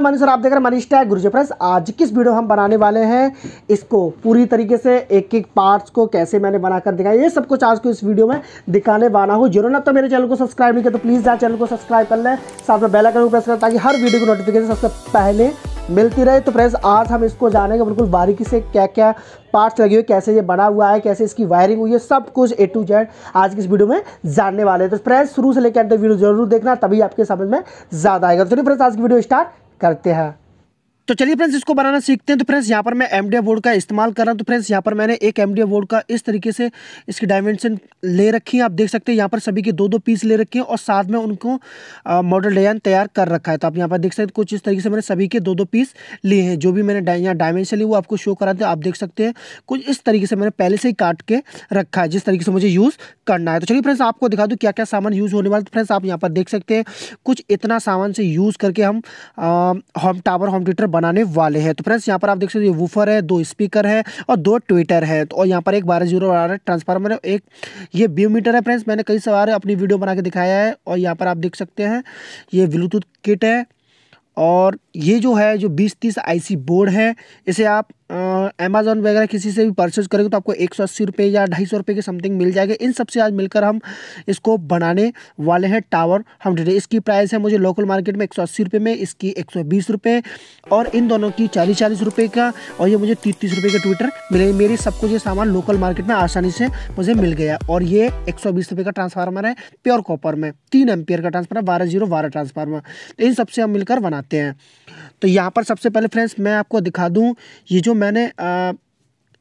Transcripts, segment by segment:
मैं मनीष और आप देख रहे हैं मनीष टैग गुरुजी फ्रेंड्स आज किस वीडियो हम बनाने वाले हैं इसको पूरी तरीके से एक एक पार्ट्स को कैसे मैंने बनाकर दिखाया ये सब कुछ आज को इस वीडियो में दिखाने वाला हूँ जरूर ना तो मेरे चैनल को सब्सक्राइब नहीं किया तो प्लीज़ चैनल को सब्सक्राइब कर लें साथ में बेलाइकन को प्रेस करें ताकि हर वीडियो को नोटिफिकेशन सबसे पहले मिलती रहे तो फ्रेंड्स आज हम इसको जानेंगे बिल्कुल बारीकी से क्या क्या पार्ट्स लगे हुए कैसे ये बना हुआ है कैसे इसकी वायरिंग हुई है सब कुछ ए टू जेड आज की इस वीडियो में जानने वाले हैं तो फ्रेंड्स शुरू से लेकर अंत वीडियो जरूर देखना तभी आपके समझ में ज़्यादा आएगा तो चलिए फ्रेंड्स आज की वीडियो स्टार्ट करते हैं तो चलिए फ्रेंड्स इसको बनाना सीखते हैं तो फ्रेंड्स यहाँ पर मैं एम डी का इस्तेमाल कर रहा हूँ तो फ्रेंड्स यहाँ पर मैंने एक एम बोर्ड का इस तरीके से इसकी डायमेंशन ले रखी है आप देख सकते हैं यहाँ पर सभी के दो दो पीस ले रखे हैं और साथ में उनको मॉडल डिजाइन तैयार कर रखा है तो आप यहाँ पर देख सकते हैं कुछ इस तरीके से मैंने सभी के दो दो पीस लिए हैं जो भी मैंने यहाँ डायमेंशन ली वो आपको शो करा हैं आप देख सकते हैं कुछ इस तरीके से मैंने पहले से ही काट के रखा है जिस तरीके से मुझे यूज़ करना है तो चलिए फ्रेंड्स आपको दिखा दूँ क्या क्या सामान यूज़ होने वाला है फ्रेंड्स तो आप यहाँ पर देख सकते हैं कुछ इतना सामान से यूज़ करके हम होम टावर होम ट्यूटर बनाने वाले हैं तो फ्रेंड्स यहाँ पर आप देख सकते हो वूफर है दो स्पीकर है और दो ट्विटर है तो और यहाँ पर एक बारह जीरो ट्रांसफार्मर है एक ये बीम मीटर है फ्रेंड्स मैंने कई सवार अपनी वीडियो बना के दिखाया है और यहाँ पर आप देख सकते हैं ये ब्लूटूथ किट है और ये जो है जो बीस तीस आईसी बोर्ड है इसे आप अमेज़ोन वगैरह किसी से भी परचेज करेंगे तो आपको एक सौ अस्सी रुपये या ढाई सौ रुपये के समथिंग मिल जाएगा इन सबसे आज मिलकर हम इसको बनाने वाले हैं टावर हम डेटे इसकी प्राइस है मुझे लोकल मार्केट में एक सौ अस्सी रुपये में इसकी एक सौ बीस रुपये और इन दोनों की चालीस चालीस रुपये का और ये मुझे तीस तीस रुपये के ट्विटर मिले मेरे सब कुछ ये सामान लोकल मार्केट में आसानी से मुझे मिल गया और ये एक सौ बीस रुपये का ट्रांसफार्मर है प्योर कॉपर में तीन एम का ट्रांसफार्मर बारह जीरो बारह ट्रांसफार्मर तो इन सबसे हम मिलकर बनाते हैं तो यहाँ पर सबसे पहले फ्रेंड्स मैं आपको दिखा दूँ ये जो मैंने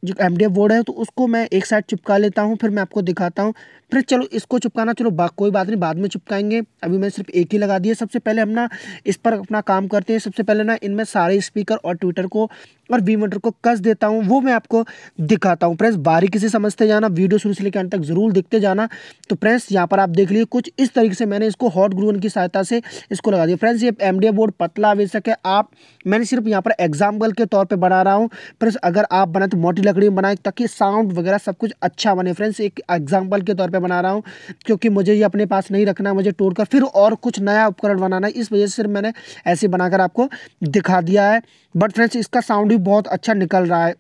जो एम बोर्ड है तो उसको मैं एक साइड चिपका लेता हूँ फिर मैं आपको दिखाता हूँ फिर चलो इसको चिपकाना चलो बा, कोई बात नहीं बाद में चिपकाएंगे अभी मैंने सिर्फ एक ही लगा दिया सबसे पहले हम ना इस पर अपना काम करते हैं सबसे पहले ना इनमें सारे स्पीकर और ट्विटर को और वी मोटर को कस देता हूँ वो मैं आपको दिखाता हूँ प्रेस बारीकी से समझते जाना वीडियो शुरू से लेकर अंत तक ज़रूर देखते जाना तो प्रेस यहाँ पर आप देख लीजिए कुछ इस तरीके से मैंने इसको हॉट ग्रूवन की सहायता से इसको लगा दिया फ्रेंड्स ये एम बोर्ड पतला आवेशक है आप मैंने सिर्फ यहाँ पर एग्जाम्पल के तौर पर बना रहा हूँ प्रेस अगर आप बनाए तो मोटी लकड़ी में बनाए ताकि साउंड वगैरह सब कुछ अच्छा बने फ्रेंड्स एक एग्जाम्पल के तौर पर बना रहा हूँ क्योंकि मुझे ये अपने पास नहीं रखना मुझे टूट कर फिर और कुछ नया उपकरण बनाना है इस वजह से मैंने ऐसे बनाकर आपको दिखा दिया है बट फ्रेंड्स इसका साउंड भी बहुत अच्छा निकल रहा है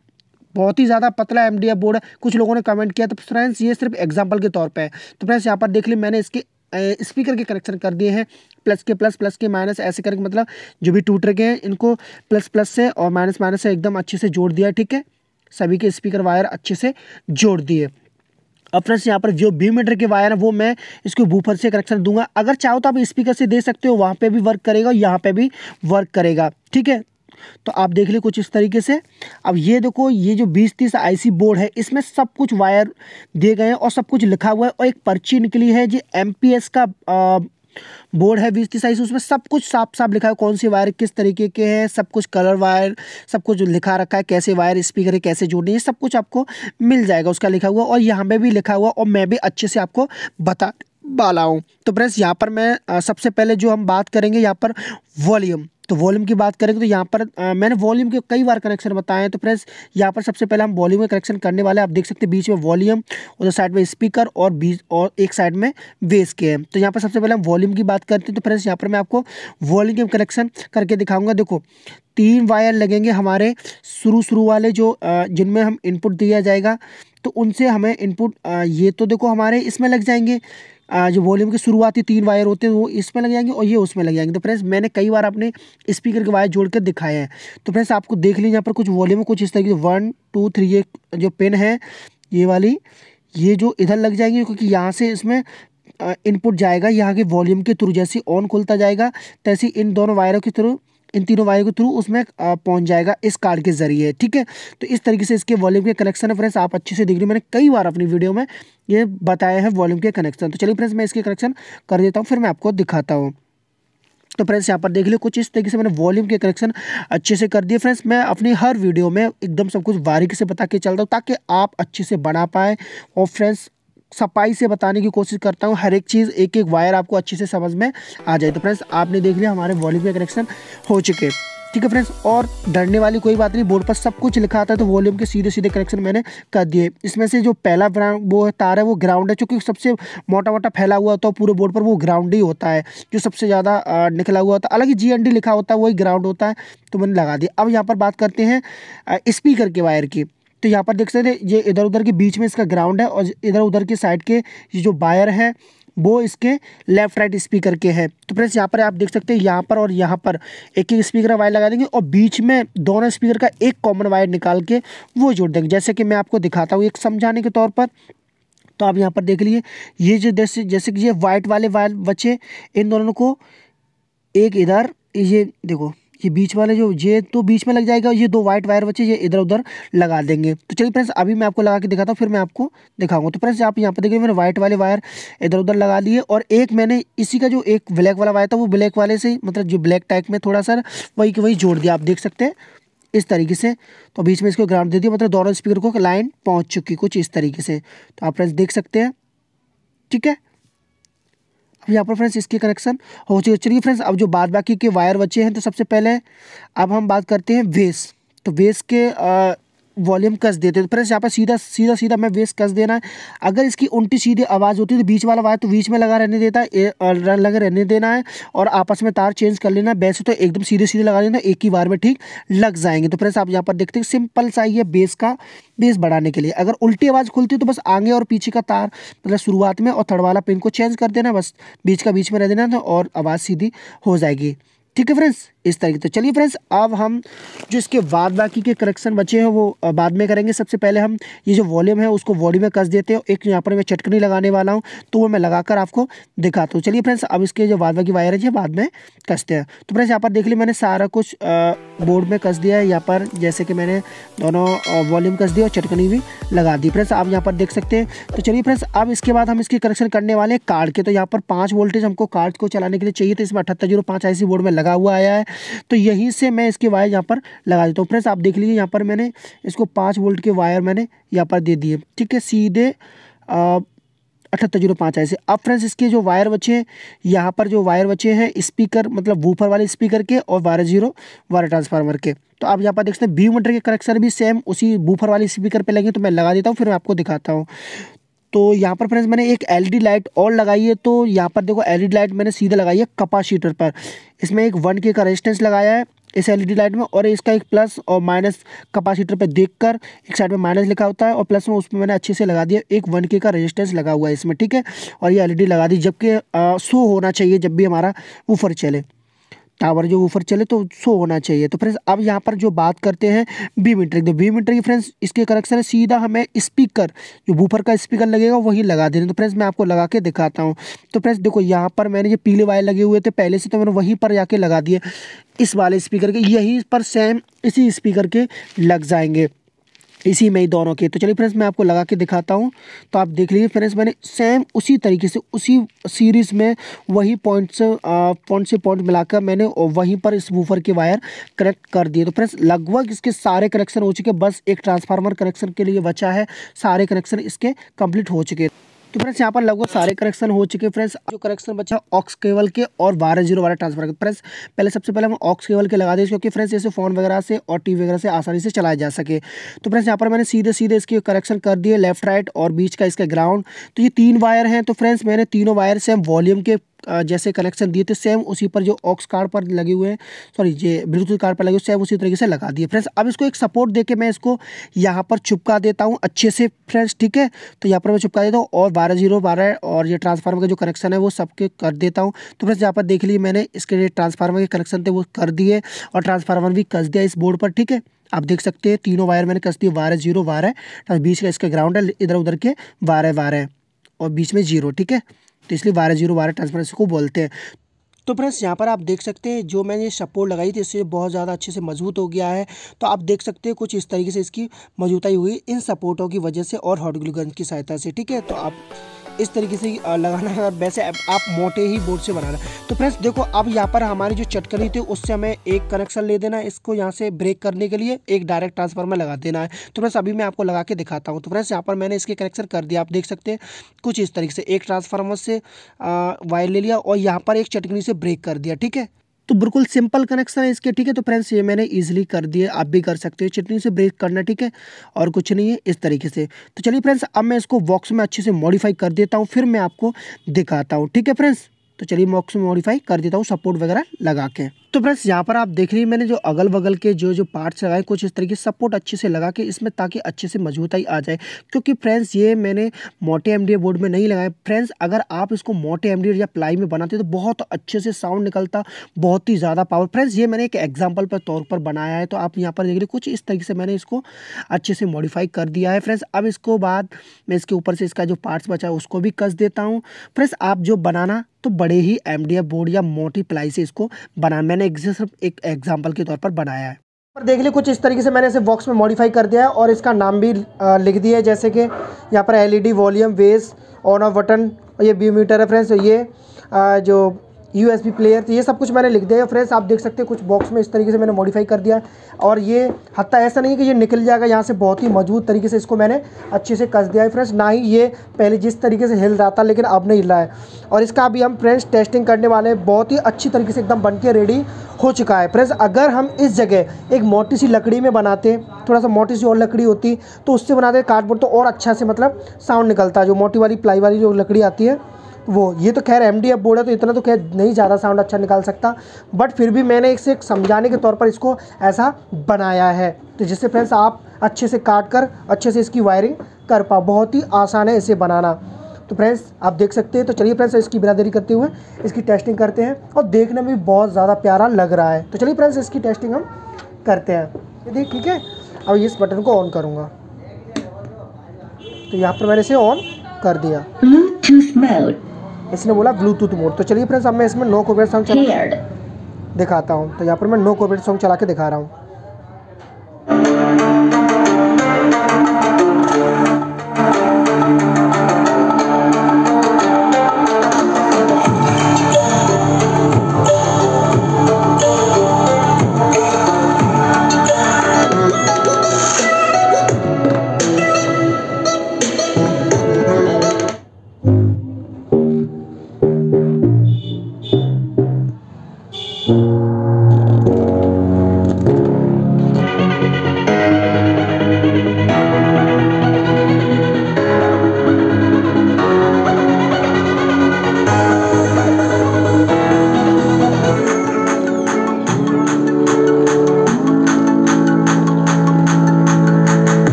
बहुत ही ज़्यादा पतला एम डी बोर्ड है कुछ लोगों ने कमेंट किया तो फ्रेंड्स ये सिर्फ एग्जाम्पल के तौर पर है तो फ्रेंड्स यहाँ पर देख ली मैंने इसके स्पीकर के कनेक्शन कर दिए हैं प्लस के प्लस प्लस के माइनस ऐसे करके मतलब जो भी टूट रखे हैं इनको प्लस प्लस से और माइनस माइनस से एकदम अच्छे से जोड़ दिया ठीक है सभी के स्पीकर वायर अच्छे से जोड़ दिए अब फ्रेंड्स यहाँ पर जो बी मीटर के वायर है वो मैं इसको बूफर से कनेक्शन दूंगा अगर चाहो तो आप स्पीकर से दे सकते हो वहाँ पे भी वर्क करेगा यहाँ पे भी वर्क करेगा ठीक है तो आप देख लें कुछ इस तरीके से अब ये देखो ये जो बीस तीस आईसी बोर्ड है इसमें सब कुछ वायर दिए गए हैं और सब कुछ लिखा हुआ है और एक पर्ची निकली है जो एम का आ, बोर्ड है बीस साइज उसमें सब कुछ साफ साफ लिखा है कौन सी वायर किस तरीके के हैं सब कुछ कलर वायर सब कुछ लिखा रखा है कैसे वायर स्पीकर है कैसे जोड़नी है सब कुछ आपको मिल जाएगा उसका लिखा हुआ और यहाँ पे भी लिखा हुआ और मैं भी अच्छे से आपको बता बाला हूँ तो फ्रेंड्स यहाँ पर मैं सबसे पहले जो हम बात करेंगे यहाँ पर वॉल्यूम तो वॉल्यूम की बात करेंगे तो यहाँ पर आ, मैंने वॉल्यूम के कई बार कनेक्शन बताए हैं तो फ्रेंड्स यहाँ पर सबसे पहले हम वॉल्यूम का कनेक्शन करने वाले हैं आप देख सकते हैं बीच में वॉल्यूम उधर साइड में स्पीकर और बीच और एक साइड में बेस के हैं तो यहाँ पर सबसे पहले हम वॉल्यूम की बात करते हैं तो फ्रेंड्स यहाँ पर मैं आपको वॉल्यूम के कनेक्शन करके दिखाऊँगा देखो तीन वायर लगेंगे हमारे शुरू शुरू वाले जो जिनमें हम इनपुट दिया जाएगा तो उनसे हमें इनपुट ये तो देखो हमारे इसमें लग जाएंगे जो वॉल्यूम की शुरुआती तीन वायर होते हैं वो इसमें लग जाएंगे और ये उसमें लग जाएंगे तो फ्रेंड्स मैंने कई बार अपने स्पीकर के वायर जोड़कर दिखाए हैं तो फ्रेंड्स आपको देख लीजिए यहाँ पर कुछ वॉल्यूम कुछ इस तरीके से वन टू थ्री ये जो पेन है ये वाली ये जो इधर लग जाएंगे क्योंकि यहाँ से इसमें इनपुट जाएगा यहाँ के वॉल्यूम के थ्रू जैसे ऑन खुलता जाएगा तैसे इन दोनों वायरों के थ्रू इन तीनों वायर के थ्रू उसमें पहुंच जाएगा इस कार्ड के जरिए ठीक है तो इस तरीके से इसके वॉल्यूम के कनेक्शन है फ्रेंड्स आप अच्छे से देख रहे हो मैंने कई बार अपनी वीडियो में ये बताया है वॉल्यूम के कनेक्शन तो चलिए फ्रेंड्स मैं इसके कनेक्शन कर देता हूँ फिर मैं आपको दिखाता हूँ तो फ्रेंड्स यहाँ पर देख लो कुछ इस तरीके से मैंने वॉल्यूम के कनेक्शन अच्छे से कर दिए फ्रेंड्स मैं अपनी हर वीडियो में एकदम सब कुछ बारीकी से बता के चलता हूँ ताकि आप अच्छे से बना पाए और फ्रेंड्स सफाई से बताने की कोशिश करता हूँ हर एक चीज़ एक एक वायर आपको अच्छे से समझ में आ जाए तो फ्रेंड्स आपने देख लिया हमारे वॉल्यूम के कनेक्शन हो चुके ठीक है फ्रेंड्स और डरने वाली कोई बात नहीं बोर्ड पर सब कुछ लिखा आता है तो वॉल्यूम के सीधे सीधे कनेक्शन मैंने कर दिए इसमें से जो पहला वो है तार है वो ग्राउंड है क्योंकि सबसे मोटा मोटा फैला हुआ होता है पूरे बोर्ड पर वो ग्राउंड ही होता है जो सबसे ज़्यादा निकला हुआ होता है अलग जी लिखा होता है वही ग्राउंड होता है तो मैंने लगा दिया अब यहाँ पर बात करते हैं स्पीकर के वायर की तो यहाँ पर देख सकते हैं ये इधर उधर के बीच में इसका ग्राउंड है और इधर उधर के साइड के ये जो बायर है वो इसके लेफ्ट राइट स्पीकर के हैं तो फ्रेंड्स यहाँ पर आप देख सकते हैं यहाँ पर और यहाँ पर एक एक स्पीकर वायर लगा देंगे और बीच में दोनों स्पीकर का एक कॉमन वायर निकाल के वो जोड़ देंगे जैसे कि मैं आपको दिखाता हूँ एक समझाने के तौर पर तो आप यहाँ पर देख लीजिए ये जो जैसे जैसे कि ये वाइट वाले वायर बचे इन दोनों को एक इधर ये देखो ये बीच वाले जो ये तो बीच में लग जाएगा ये दो वाइट वायर बचे ये इधर उधर लगा देंगे तो चलिए फ्रेंड्स अभी मैं आपको लगा के दिखाता हूँ फिर मैं आपको दिखाऊंगा तो फ्रेंड्स आप यहाँ पर देखिए मैंने व्हाइट वाले वायर इधर उधर लगा लिए और एक मैंने इसी का जो एक ब्लैक वाला वायर था वो ब्लैक वाले से मतलब जो ब्लैक टाइप में थोड़ा सा वही के वही जोड़ दिया आप देख सकते हैं इस तरीके से तो बीच में इसको ग्राउंड दे दिया मतलब दोनों स्पीकर को लाइन पहुँच चुकी कुछ इस तरीके से तो आप फ्रेंड्स देख सकते हैं ठीक है यहाँ पर फ्रेंड्स इसकी कनेक्शन हो चुकी चलिए फ्रेंड्स अब जो बाद बाकी के वायर बचे हैं तो सबसे पहले अब हम बात करते हैं वेस तो वेस के आ, वॉल्यूम कस देते तो फ्रेंड्स यहाँ पर सीधा सीधा सीधा मैं बेस कस देना है अगर इसकी उल्टी सीधी आवाज़ होती है तो बीच वाला आवाज तो बीच में लगा रहने देता है लगे रहने देना है और आपस में तार चेंज कर लेना वैसे तो एकदम सीधे सीधे लगा देना एक ही बार में ठीक लग जाएंगे तो फ्रेंड्स आप यहाँ पर देखते हैं सिंपल सा है बेस का बेस बढ़ाने के लिए अगर उल्टी आवाज़ खुलती है तो बस आगे और पीछे का तार मतलब शुरुआत में और थर्ड वाला पिन को चेंज कर देना बस बीच का बीच में रह देना तो और आवाज़ सीधी हो जाएगी ठीक है फ्रेंड्स इस तरीके से तो चलिए फ्रेंड्स अब हम जो इसके बाद बाकी के करेक्शन बचे हैं वो बाद में करेंगे सबसे पहले हम ये जो वॉल्यूम है उसको बॉडी में कस देते हैं एक यहाँ पर मैं चटकनी लगाने वाला हूँ तो वो मैं लगाकर आपको दिखाता हूँ चलिए फ्रेंड्स अब इसके जो बाद बाकी वायर है बाद में कसते हैं तो फ्रेंड्स यहाँ पर देख लिया मैंने सारा कुछ बोर्ड में कस दिया है यहाँ पर जैसे कि मैंने दोनों वॉल्यूम कस दिया और चटकनी भी लगा दी फ्रेंड्स आप यहाँ पर देख सकते हैं तो चलिए फ्रेंड्स अब इसके बाद हम इसकी करेक्शन करने वाले कार्ड के तो यहाँ पर पाँच वोल्टेज हमको कार्ड को चलाने के लिए चाहिए तो इसमें अठहत्तर जीरो पाँच आई बोर्ड में लगा हुआ आया है तो यहीं से मैं इसके वायर यहाँ पर लगा देता हूँ फ्रेंड्स आप देख लीजिए यहाँ पर मैंने इसको पाँच वोल्ट के वायर मैंने यहाँ पर दे दिए ठीक है सीधे अठहत्तर जीरो पाँच ऐसे अब फ्रेंड्स इसके जो वायर बचे हैं यहाँ पर जो वायर बचे हैं स्पीकर मतलब वूफर वाले स्पीकर के और वायर जीरो वायर ट्रांसफार्मर के तो आप यहाँ पर देख सकते हैं बी मोटर के कनेक्शन भी सेम उसी बूफर वाले स्पीकर पे लगे तो मैं लगा देता हूँ फिर मैं आपको दिखाता हूँ तो यहाँ पर फ्रेंड्स मैंने एक एलईडी लाइट e और लगाई है तो यहाँ पर देखो एलईडी लाइट e मैंने सीधा लगाई है कपासीटर पर इसमें एक वन के का रेजिस्टेंस लगाया है इस एलईडी लाइट e में और इसका एक प्लस और माइनस कपासीटर पे देखकर एक साइड में माइनस लिखा होता है और प्लस में उसमें मैंने अच्छे से लगा दिया एक वन के का रेजिस्टेंस लगा हुआ है इसमें ठीक है और ये एलईडी लगा दी जबकि शो होना चाहिए जब भी हमारा ऊपर चले टावर जो ऊपर चले तो सो होना चाहिए तो फ्रेंड्स अब यहाँ पर जो बात करते हैं बी मीटर तो बी मीटर की फ्रेंड्स इसके करेक्शन है सीधा हमें स्पीकर जो बूफर का स्पीकर लगेगा वही लगा देना तो फ्रेंड्स मैं आपको लगा के दिखाता हूँ तो फ्रेंड्स देखो यहाँ पर मैंने ये पीले वायर लगे हुए थे पहले से तो मैंने वहीं पर जाके लगा दिए इस वाले स्पीकर के यहीं पर सेम इसी स्पीकर के लग जाएंगे इसी में ही दोनों के तो चलिए फ्रेंड्स मैं आपको लगा के दिखाता हूँ तो आप देख लीजिए फ्रेंड्स मैंने सेम उसी तरीके से उसी सीरीज़ में वही पॉइंट से पॉइंट से पॉइंट मिलाकर मैंने वहीं पर इस वूफर के वायर कनेक्ट कर दिए तो फ्रेंड्स लगभग इसके सारे कनेक्शन हो चुके बस एक ट्रांसफार्मर कनेक्शन के लिए बचा है सारे कनेक्शन इसके कम्प्लीट हो चुके तो फ्रेंड्स यहाँ पर लगभग सारे करेक्शन हो चुके हैं फ्रेंड्स जो करेक्शन बचा ऑक्स केबल के और बारह जीरो वाला ट्रांसफर के फ्रेंड्स पहले सबसे पहले हम ऑक्स केबल के लगा दें क्योंकि फ्रेंड्स जैसे फ़ोन वगैरह से और टी वगैरह से आसानी से चलाया जा सके तो फ्रेंड्स यहाँ पर मैंने सीधे सीधे इसकी करेक्शन कर दिए लेफ्ट राइट और बीच का इसका ग्राउंड तो ये तीन वायर हैं तो फ्रेंड्स मैंने तीनों वायर से हम वॉल्यूम के जैसे कलेक्शन दिए थे सेम उसी पर जो ऑक्स कार्ड पर लगे हुए हैं सॉरी ये ब्लूटूथ कार्ड पर लगे हुए सेम उसी तरीके से लगा दिए फ्रेंड्स अब इसको एक सपोर्ट देके मैं इसको यहाँ पर चुपका देता हूँ अच्छे से फ्रेंड्स ठीक है तो यहाँ पर मैं चुपका देता हूँ और बारह जीरो बारह और ये ट्रांसफार्मर का जो कनेक्शन है वो सबके कर देता हूँ तो फ्रेंड्स यहाँ पर देख लीजिए मैंने इसके लिए ट्रांसफार्मर के कनेक्शन थे वो कर दिए और ट्रांसफार्मर भी कस दिया इस बोर्ड पर ठीक है आप देख सकते हैं तीनों वायर मैंने कस दिए बारह जीरो बारह बीच का इसका ग्राउंड है इधर उधर के बारह बारह और बीच में जीरो ठीक है तो इसलिए बारह जीरो बारह ट्रांसफरेंस को बोलते हैं तो फ्रेंड्स यहाँ पर आप देख सकते हैं जो मैंने सपोर्ट लगाई थी इससे बहुत ज़्यादा अच्छे से मजबूत हो गया है तो आप देख सकते हैं कुछ इस तरीके से इसकी मजबूताई हुई इन सपोर्टों की वजह से और हॉट ग्लूगन की सहायता से ठीक है तो आप इस तरीके से लगाना है और वैसे आप मोटे ही बोर्ड से बनाना तो फ्रेंड्स देखो अब यहाँ पर हमारी जो चटकनी थी उससे हमें एक कनेक्शन ले देना है इसको यहाँ से ब्रेक करने के लिए एक डायरेक्ट ट्रांसफार्मर लगा देना है तो फ्रेंड्स अभी मैं आपको लगा के दिखाता हूँ तो फ्रेंड्स यहाँ पर मैंने इसके कनेक्शन कर दिया आप देख सकते हैं कुछ इस तरीके से एक ट्रांसफार्मर से वायर ले लिया और यहाँ पर एक चटकनी से ब्रेक कर दिया ठीक है तो बिल्कुल सिंपल कनेक्शन है इसके ठीक है तो फ्रेंड्स ये मैंने ईजिली कर दिए आप भी कर सकते हो चटनी से ब्रेक करना ठीक है और कुछ नहीं है इस तरीके से तो चलिए फ्रेंड्स अब मैं इसको बॉक्स में अच्छे से मॉडिफाई कर देता हूँ फिर मैं आपको दिखाता हूँ ठीक है फ्रेंड्स तो चलिए बॉक्स में मॉडिफाई कर देता हूँ सपोर्ट वगैरह लगा के तो फ्रेंड्स यहाँ पर आप देख रही हैं मैंने जो अगल बगल के जो जो पार्ट्स लगाए कुछ इस तरीके सपोर्ट अच्छे से लगा के इसमें ताकि अच्छे से मजबूताई आ जाए क्योंकि फ्रेंड्स ये मैंने मोटे एम बोर्ड में नहीं लगाए फ्रेंड्स अगर आप इसको मोटे एम या प्लाई में बनाते तो बहुत अच्छे से साउंड निकलता बहुत ही ज़्यादा पावर फ्रेंड्स ये मैंने एक एग्जाम्पल पर तौर पर बनाया है तो आप यहाँ पर देख रहे कुछ इस तरीके से मैंने इसको अच्छे से मॉडिफाई कर दिया है फ्रेंड्स अब इसको बाद मैं इसके ऊपर से इसका जो पार्ट्स बचा है उसको भी कस देता हूँ फ्रेंड्स आप जो बनाना तो बड़े ही एम बोर्ड या मोटी प्लाई से इसको बना मैंने मैंने सिर्फ एक एग्जाम्पल के तौर पर बनाया है पर देख लिए कुछ इस तरीके से मैंने इसे बॉक्स में मॉडिफाई कर दिया है और इसका नाम भी लिख दिया है जैसे कि यहाँ पर LED volume bass on off button ये बी मीटर रेफरेंस ये जो यू एस प्लेयर तो ये सब कुछ मैंने लिख दिया है फ्रेंड्स आप देख सकते हैं कुछ बॉक्स में इस तरीके से मैंने मॉडिफाई कर दिया और ये हत्या ऐसा नहीं है कि ये निकल जाएगा यहाँ से बहुत ही मजबूत तरीके से इसको मैंने अच्छे से कस दिया है फ्रेंड्स ना ही ये पहले जिस तरीके से हिल रहा था लेकिन अब नहीं हिल रहा है और इसका अभी हम फ्रेंड्स टेस्टिंग करने वाले हैं बहुत ही अच्छी तरीके से एकदम बन के रेडी हो चुका है फ्रेंड्स अगर हम इस जगह एक मोटी सी लकड़ी में बनाते थोड़ा सा मोटी सी और लकड़ी होती तो उससे बनाते कार्डबोर्ड तो और अच्छा से मतलब साउंड निकलता जो मोटी वाली प्लाई वाली जो लकड़ी आती है वो ये तो खैर एम डी एफ बोर्ड है तो इतना तो खैर नहीं ज़्यादा साउंड अच्छा निकाल सकता बट फिर भी मैंने इसे समझाने के तौर पर इसको ऐसा बनाया है तो जिससे फ्रेंड्स आप अच्छे से काट कर अच्छे से इसकी वायरिंग कर पाओ बहुत ही आसान है इसे बनाना तो फ्रेंड्स आप देख सकते हैं तो चलिए फ्रेंड्स इसकी बिरादरी करते हुए इसकी टेस्टिंग करते हैं और देखने में भी बहुत ज़्यादा प्यारा लग रहा है तो चलिए फ्रेंड्स इसकी टेस्टिंग हम करते हैं देखिए ठीक है अब इस बटन को ऑन करूँगा तो यहाँ पर मैंने इसे ऑन कर दिया ब्लूटूथ मोड इसने बोला ब्लूटूथ मोड तो चलिए फ्रेंड्स अब मैं इसमें नो कोविड सॉन्ग चला दिखाता हूँ तो यहाँ पर मैं नो कोविड सॉन्ग चला के दिखा रहा हूँ